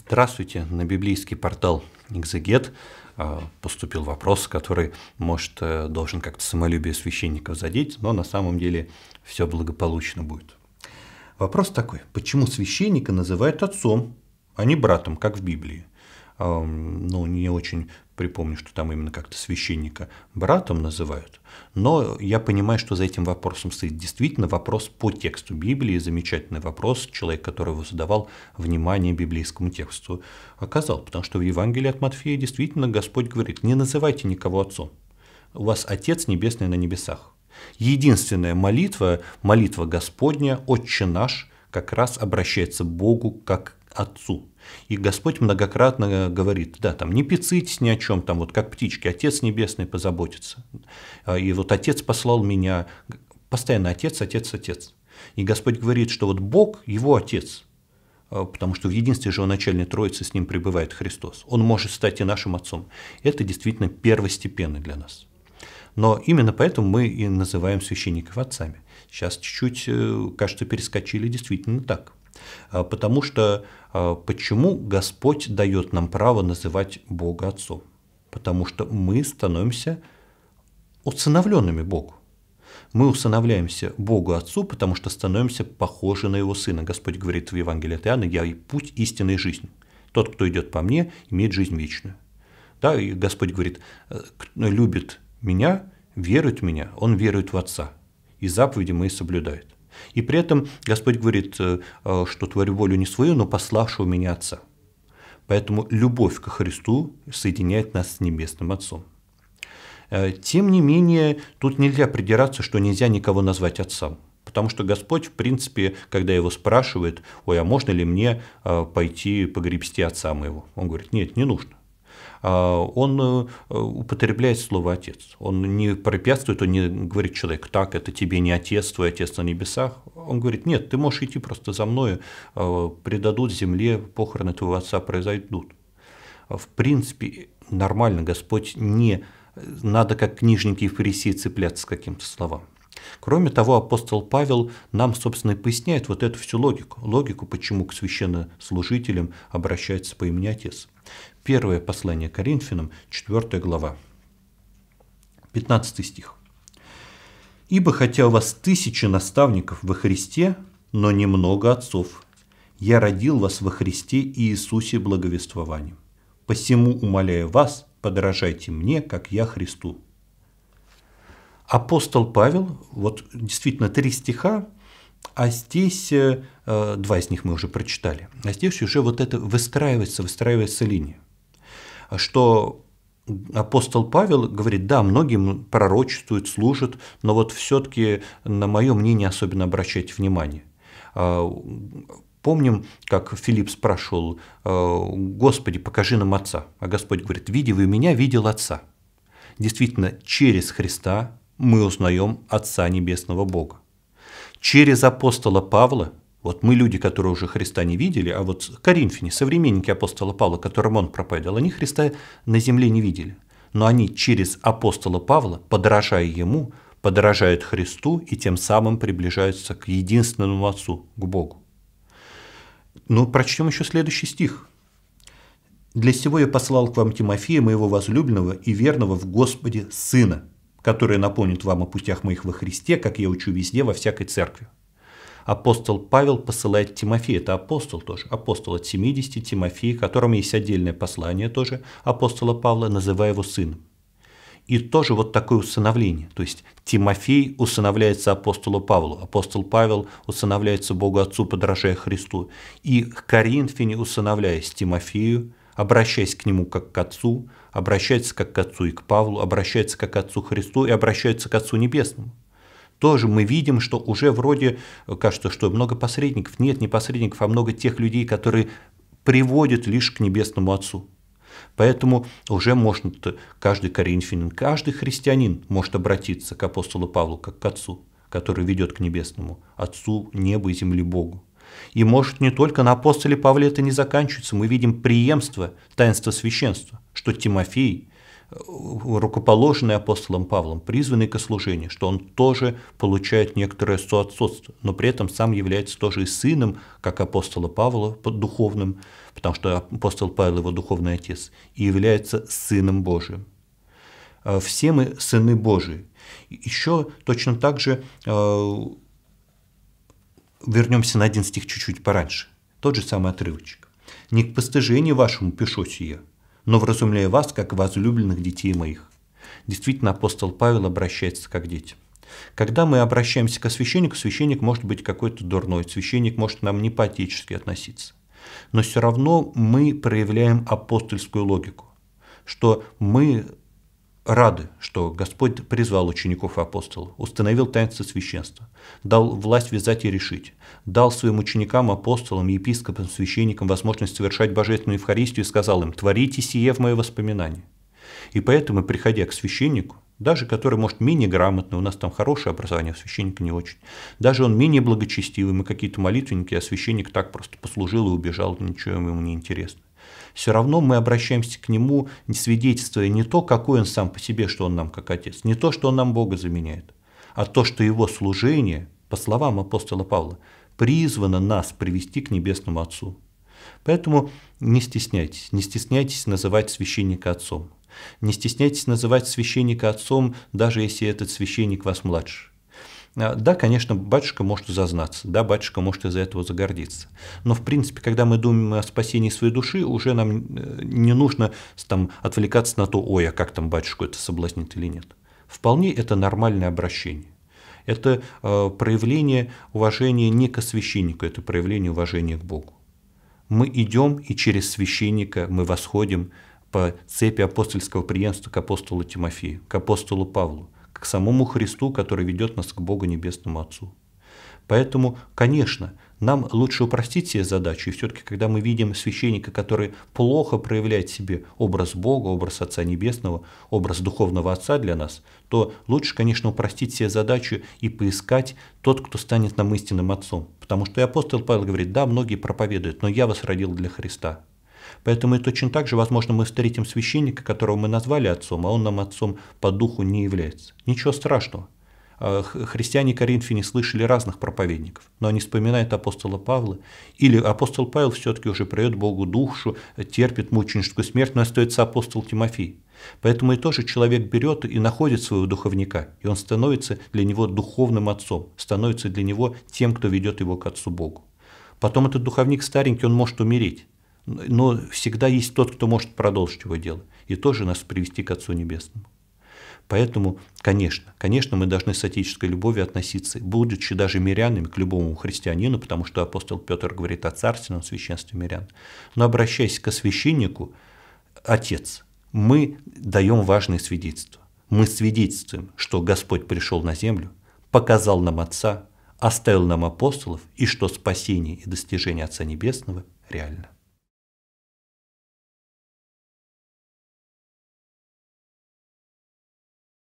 Здравствуйте, на библейский портал «Экзегет» e а, поступил вопрос, который, может, э, должен как-то самолюбие священников задеть, но на самом деле все благополучно будет. Вопрос такой, почему священника называют отцом, а не братом, как в Библии? Ну, не очень припомню, что там именно как-то священника братом называют, но я понимаю, что за этим вопросом стоит действительно вопрос по тексту Библии, замечательный вопрос, человек, который его задавал, внимание библейскому тексту оказал, потому что в Евангелии от Матфея действительно Господь говорит, не называйте никого отцом, у вас Отец Небесный на небесах. Единственная молитва, молитва Господня, Отче наш, как раз обращается к Богу как Отцу. И Господь многократно э, говорит, да, там не пицитесь ни о чем, там вот как птички, Отец Небесный позаботится. А, и вот Отец послал меня, постоянно Отец, Отец, Отец. И Господь говорит, что вот Бог, его Отец, а, потому что в единстве же начальной Троицы с ним пребывает Христос. Он может стать и нашим Отцом. Это действительно первостепенно для нас. Но именно поэтому мы и называем священников отцами. Сейчас чуть-чуть, э, кажется, перескочили действительно так. Э, потому что э, почему Господь дает нам право называть Бога Отцом? Потому что мы становимся усыновленными Богу. Мы усыновляемся Богу Отцу, потому что становимся похожи на Его Сына. Господь говорит в Евангелии от Иоанна, «Я и путь истинной жизни. Тот, кто идет по мне, имеет жизнь вечную». Да, и Господь говорит, «Э, «Кто любит меня, верует в меня, он верует в Отца, и заповеди мои соблюдает». И при этом Господь говорит, э, э, что творю волю не свою, но пославшую меня Отца. Поэтому любовь ко Христу соединяет нас с Небесным Отцом. Э, тем не менее, тут нельзя придираться, что нельзя никого назвать отцом. Потому что Господь, в принципе, когда его спрашивает, ой, а можно ли мне пойти погребсти отца моего? Он говорит, нет, не нужно. А, он э, употребляет слово «отец». Он не препятствует, он не говорит человек, так, это тебе не отец, твой отец на небесах. Он говорит, нет, ты можешь идти просто за мною, э, предадут земле, похороны твоего отца произойдут. В принципе, нормально, Господь не надо как книжники и фарисеи цепляться к каким-то словам. Кроме того, апостол Павел нам, собственно, и поясняет вот эту всю логику. Логику, почему к священнослужителям обращается по имени Отец. Первое послание Коринфянам, 4 глава, 15 стих. «Ибо хотя у вас тысячи наставников во Христе, но немного отцов, я родил вас во Христе и Иисусе благовествованием. Посему умоляю вас, подражайте мне, как я Христу апостол Павел, вот действительно три стиха, а здесь э, э, два из них мы уже прочитали, а здесь уже вот это выстраивается, выстраивается линия, что апостол Павел говорит, да, многим пророчествует, служит, но вот все-таки на мое мнение особенно обращайте внимание. А, помним, как Филипп спрашивал, «Э, «Господи, покажи нам Отца». А Господь говорит, «Видя вы меня, видел Отца». Действительно, через Христа мы узнаем Отца Небесного Бога. Через апостола Павла, вот мы люди, которые уже Христа не видели, а вот коринфяне, современники апостола Павла, которым он проповедовал, они Христа на земле не видели. Но они через апостола Павла, подражая ему, подражают Христу и тем самым приближаются к единственному Отцу, к Богу. Ну, прочтем еще следующий стих. «Для сего я послал к вам Тимофея, моего возлюбленного и верного в Господе Сына, которые напомнят вам о путях моих во Христе, как я учу везде, во всякой церкви. Апостол Павел посылает Тимофея, это апостол тоже, апостол от 70, Тимофей, которому есть отдельное послание тоже апостола Павла, называя его сыном. И тоже вот такое усыновление, то есть Тимофей усыновляется апостолу Павлу, апостол Павел усыновляется Богу Отцу, подражая Христу, и Коринфяне, усыновляясь Тимофею, обращаясь к нему как к Отцу, обращается как к Отцу и к Павлу, обращается как к Отцу Христу и обращается к Отцу Небесному. Тоже мы видим, что уже вроде э, кажется, что много посредников. Нет, не посредников, а много тех людей, которые приводят лишь к Небесному Отцу. Поэтому уже можно, каждый коринфянин, каждый христианин может обратиться к апостолу Павлу как к Отцу, который ведет к Небесному, Отцу неба и земли Богу. И может не только на апостоле Павле это не заканчивается. Мы видим преемство таинства священства, что Тимофей, э, рукоположенный апостолом Павлом, призванный к служению, что он тоже получает некоторое соотцовство, но при этом сам является тоже и сыном, как апостола Павла, под духовным, потому что апостол Павел его духовный отец, и является сыном Божиим. Э, все мы сыны Божии. Еще точно так же э, вернемся на один стих чуть-чуть пораньше. Тот же самый отрывочек. «Не к постыжению вашему пишу сие, но вразумляю вас, как возлюбленных детей моих». Действительно, апостол Павел обращается как дети. Когда мы обращаемся к священнику, священник может быть какой-то дурной, священник может нам не по-отечески относиться. Но все равно мы проявляем апостольскую логику, что мы рады, что Господь призвал учеников апостолов, установил таинство священства, дал власть вязать и решить, дал своим ученикам, апостолам, епископам, священникам возможность совершать божественную Евхаристию и сказал им «творите сие в мое воспоминание». И поэтому, приходя к священнику, даже который, может, менее грамотный, у нас там хорошее образование, у священника не очень, даже он менее благочестивый, мы какие-то молитвенники, а священник так просто послужил и убежал, ничего ему не интересно все равно мы обращаемся к нему, свидетельствуя не то, какой он сам по себе, что он нам как отец, не то, что он нам Бога заменяет, а то, что его служение, по словам апостола Павла, призвано нас привести к Небесному Отцу. Поэтому не стесняйтесь, не стесняйтесь называть священника отцом. Не стесняйтесь называть священника отцом, даже если этот священник вас младше. А, да, конечно, батюшка может зазнаться, да, батюшка может из-за этого загордиться. Но, в принципе, когда мы думаем о спасении своей души, уже нам э, не нужно там, отвлекаться на то, ой, а как там батюшку это соблазнит или нет. Вполне это нормальное обращение. Это э, проявление уважения не к священнику, это проявление уважения к Богу. Мы идем, и через священника мы восходим по цепи апостольского преемства к апостолу Тимофею, к апостолу Павлу – к самому Христу, который ведет нас к Богу Небесному Отцу. Поэтому, конечно, нам лучше упростить себе задачу, и все-таки, когда мы видим священника, который плохо проявляет себе образ Бога, образ Отца Небесного, образ Духовного Отца для нас, то лучше, конечно, упростить себе задачу и поискать тот, кто станет нам истинным Отцом. Потому что и апостол Павел говорит, да, многие проповедуют, но я вас родил для Христа. Поэтому и точно так же, возможно, мы встретим священника, которого мы назвали отцом, а он нам отцом по духу не является. Ничего страшного. А, христиане не слышали разных проповедников, но они вспоминают апостола Павла. Или апостол Павел все-таки уже придет Богу душу, терпит мученическую смерть, но остается апостол Тимофей. Поэтому и тоже человек берет и находит своего духовника, и он становится для него духовным отцом, становится для него тем, кто ведет его к Отцу Богу. Потом этот духовник старенький, он может умереть но всегда есть тот, кто может продолжить его дело и тоже нас привести к Отцу Небесному. Поэтому, конечно, конечно, мы должны с отеческой любовью относиться, будучи даже мирянами, к любому христианину, потому что апостол Петр говорит о царственном священстве мирян. Но обращаясь к священнику, отец, мы даем важное свидетельство, Мы свидетельствуем, что Господь пришел на землю, показал нам Отца, оставил нам апостолов, и что спасение и достижение Отца Небесного реально.